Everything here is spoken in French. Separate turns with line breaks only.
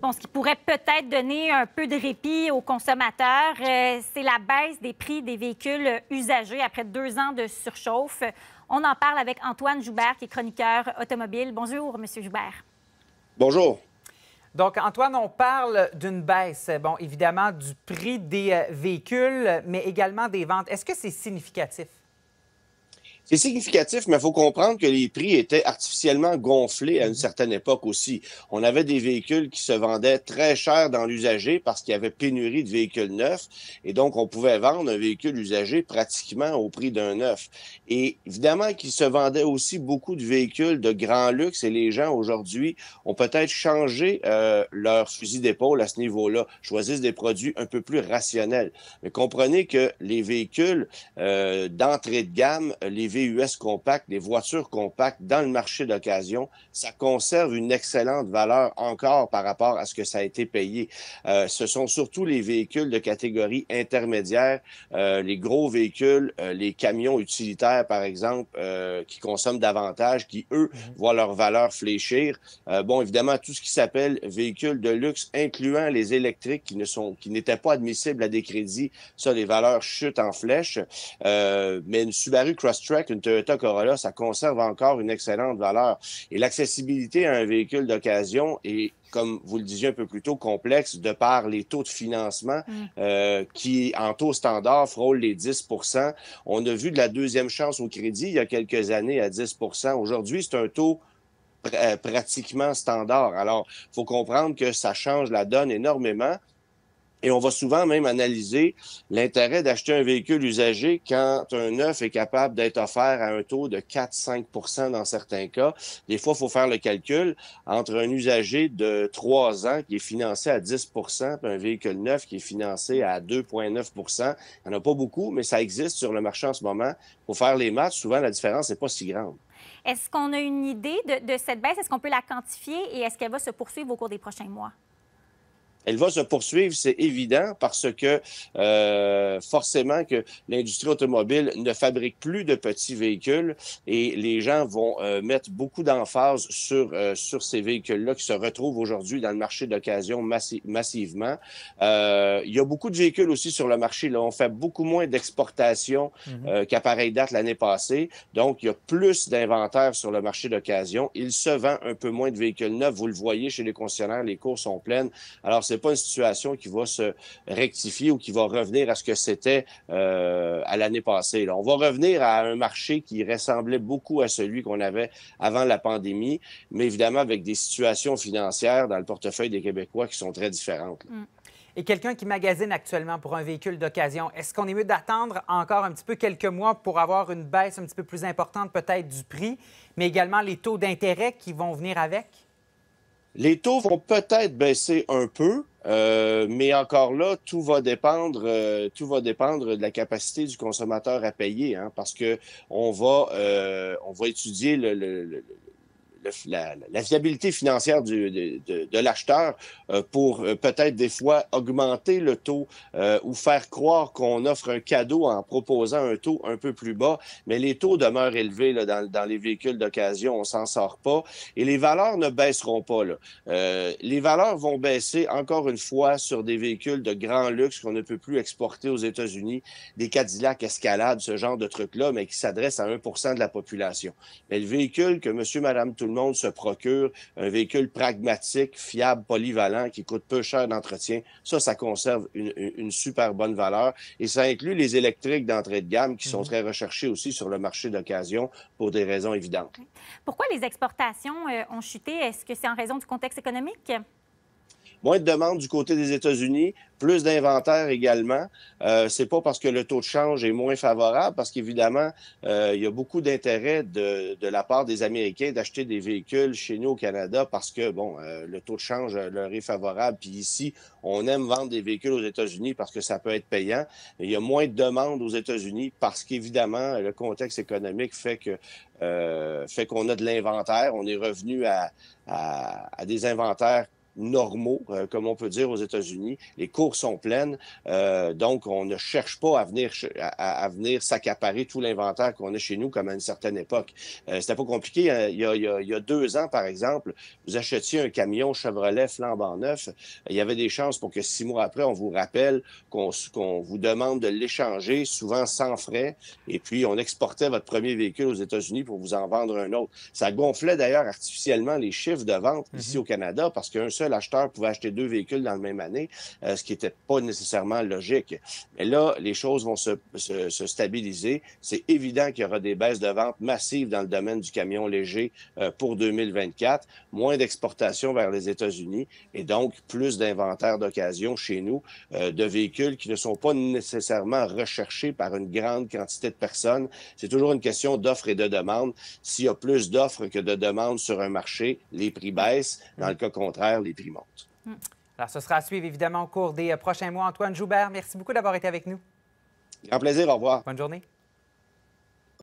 Bon, ce qui pourrait peut-être donner un peu de répit aux consommateurs, euh, c'est la baisse des prix des véhicules usagés après deux ans de surchauffe. On en parle avec Antoine Joubert, qui est chroniqueur automobile. Bonjour, Monsieur Joubert. Bonjour. Donc, Antoine, on parle d'une baisse, bon, évidemment, du prix des euh, véhicules, mais également des ventes. Est-ce que c'est significatif?
C'est significatif, mais il faut comprendre que les prix étaient artificiellement gonflés à une mhm. certaine époque aussi. On avait des véhicules qui se vendaient très cher dans l'usager parce qu'il y avait pénurie de véhicules neufs et donc on pouvait vendre un véhicule usagé pratiquement au prix d'un neuf. Et évidemment qu'il se vendait aussi beaucoup de véhicules de grand luxe et les gens aujourd'hui ont peut-être changé euh, leur fusil d'épaule à ce niveau-là, choisissent des produits un peu plus rationnels. Mais comprenez que les véhicules euh, d'entrée de gamme, les VUS compacts, les voitures compactes dans le marché d'occasion, ça conserve une excellente valeur encore par rapport à ce que ça a été payé. Euh, ce sont surtout les véhicules de catégorie intermédiaire, euh, les gros véhicules, euh, les camions utilitaires, par exemple, qui consomment davantage, qui, eux, mhm. voient leur valeur fléchir. bon, évidemment, tout ce qui s'appelle véhicules de luxe, incluant les électriques qui ne sont, qui n'étaient pas admissibles à des crédits, ça, les valeurs chutent en flèche. mais une Subaru Crosstrek Qu'une une Toyota Corolla, ça conserve encore une excellente valeur. Et l'accessibilité à un véhicule d'occasion est comme vous le disiez un peu plus tôt, complexe de par les taux de financement mm. euh, qui, en taux standard, frôlent les 10 On a vu de la deuxième chance au crédit il y a quelques années à 10 Aujourd'hui, c'est un taux euh, pratiquement standard. Alors, il faut comprendre que ça change la donne énormément. Et on va souvent même analyser l'intérêt d'acheter un véhicule usagé quand un neuf est capable d'être offert à un taux de 4-5 dans certains cas. Des fois, il faut faire le calcul entre un usager de 3 ans qui est financé à 10 et un véhicule neuf qui est financé à 2,9 Il n'y en a pas beaucoup, mais ça existe sur le marché en ce moment. Pour faire les maths, souvent, la différence n'est pas si grande.
Est-ce qu'on a une idée de, de cette baisse? Est-ce qu'on peut la quantifier et est-ce qu'elle va se poursuivre au cours des prochains mois?
elle va se poursuivre, c'est évident, parce que euh, forcément que l'industrie automobile ne fabrique plus de petits véhicules et les gens vont euh, mettre beaucoup d'emphase sur, euh, sur ces véhicules-là qui se retrouvent aujourd'hui dans le marché d'occasion massivement. Euh, il y a beaucoup de véhicules aussi sur le marché. Là, on fait beaucoup moins d'exportations mm-hmm. qu'à pareille date l'année passée. Donc, il y a plus d'inventaire sur le marché d'occasion. Il se vend un peu moins de véhicules neufs. Vous le voyez chez les concessionnaires, les cours sont pleines. Alors, c'est pas une situation qui va se rectifier ou qui va revenir à ce que c'était euh, à l'année passée. On va revenir à un marché qui ressemblait beaucoup à celui qu'on avait avant la pandémie, mais évidemment avec des situations financières dans le portefeuille des Québécois qui sont très différentes.
Mm. Et quelqu'un qui magasine actuellement pour un véhicule d'occasion, est-ce qu'on est mieux d'attendre encore un petit peu quelques mois pour avoir une baisse un petit peu plus importante peut-être du prix, mais également les taux d'intérêt qui vont venir avec?
Les taux vont peut-être baisser un peu, euh, mais encore là, tout va dépendre, euh, tout va dépendre de la capacité du consommateur à payer, hein, parce que on va, euh, on va étudier le, la, la, viabilité financière du, de, de, l'acheteur euh, pour euh, peut-être des fois augmenter le taux euh, ou faire croire qu'on offre un cadeau en proposant un taux un peu plus bas. Mais les taux demeurent élevés là, dans, dans, les véhicules d'occasion, on s'en sort pas. Et les valeurs ne baisseront pas. Là. les valeurs vont baisser encore une fois sur des véhicules de grand luxe qu'on ne peut plus exporter aux États-Unis, des Cadillac Escalade, ce genre de trucs-là, mais qui s'adressent à 1 de la population. Mais le véhicule que monsieur, madame, tout le monde se procure un véhicule pragmatique, fiable, polyvalent, qui coûte peu cher d'entretien. Ça, ça conserve une, une, super bonne valeur. Et ça inclut les électriques d'entrée de gamme qui sont mhm. très recherchés aussi sur le marché d'occasion pour des raisons évidentes.
Pourquoi les exportations euh, ont chuté? Est-ce que c'est en raison du contexte économique?
Moins de demandes du côté des États-Unis, plus d'inventaire également. Euh, c'est pas parce que le taux de change est moins favorable, parce qu'évidemment, euh, il y a beaucoup d'intérêt de, la part des Américains d'acheter des véhicules chez nous au Canada parce que, bon, euh, le taux de change leur est favorable. Puis ici, on aime vendre des véhicules aux États-Unis parce que ça peut être payant. Il y a moins de demandes aux États-Unis parce qu'évidemment, le contexte économique fait euh, qu'on a de l'inventaire. On est revenu à, à des inventaires normaux, euh, comme on peut dire aux États-Unis. Les cours sont pleines, euh, donc on ne cherche pas à venir, à, venir s'accaparer tout l'inventaire qu'on a chez nous comme à une certaine époque. Euh, c'était pas compliqué. Hein. Il y, a, deux ans, par exemple, vous achetiez un camion Chevrolet flambant neuf. Il y avait des chances pour que six mois après, on vous rappelle qu'on vous demande de l'échanger, souvent sans frais, et puis on exportait votre premier véhicule aux États-Unis pour vous en vendre un autre. Ça gonflait d'ailleurs artificiellement les chiffres de vente ici mhm. au Canada parce qu'un l'acheteur pouvait acheter deux véhicules dans la même année, euh, ce qui n'était pas nécessairement logique. Mais là, les choses vont se, stabiliser. C'est évident qu'il y aura des baisses de ventes massives dans le domaine du camion léger euh, pour 2024, moins d'exportations vers les États-Unis et donc plus d'inventaires d'occasion chez nous euh, de véhicules qui ne sont pas nécessairement recherchés par une grande quantité de personnes. C'est toujours une question d'offres et de demandes. S'il y a plus d'offres que de demandes sur un marché, les prix baissent. Dans le cas contraire, les Hmm.
Alors, ce sera à suivre évidemment au cours des euh, prochains mois. Antoine Joubert, merci beaucoup d'avoir été avec nous.
Un plaisir, au revoir. Bonne journée.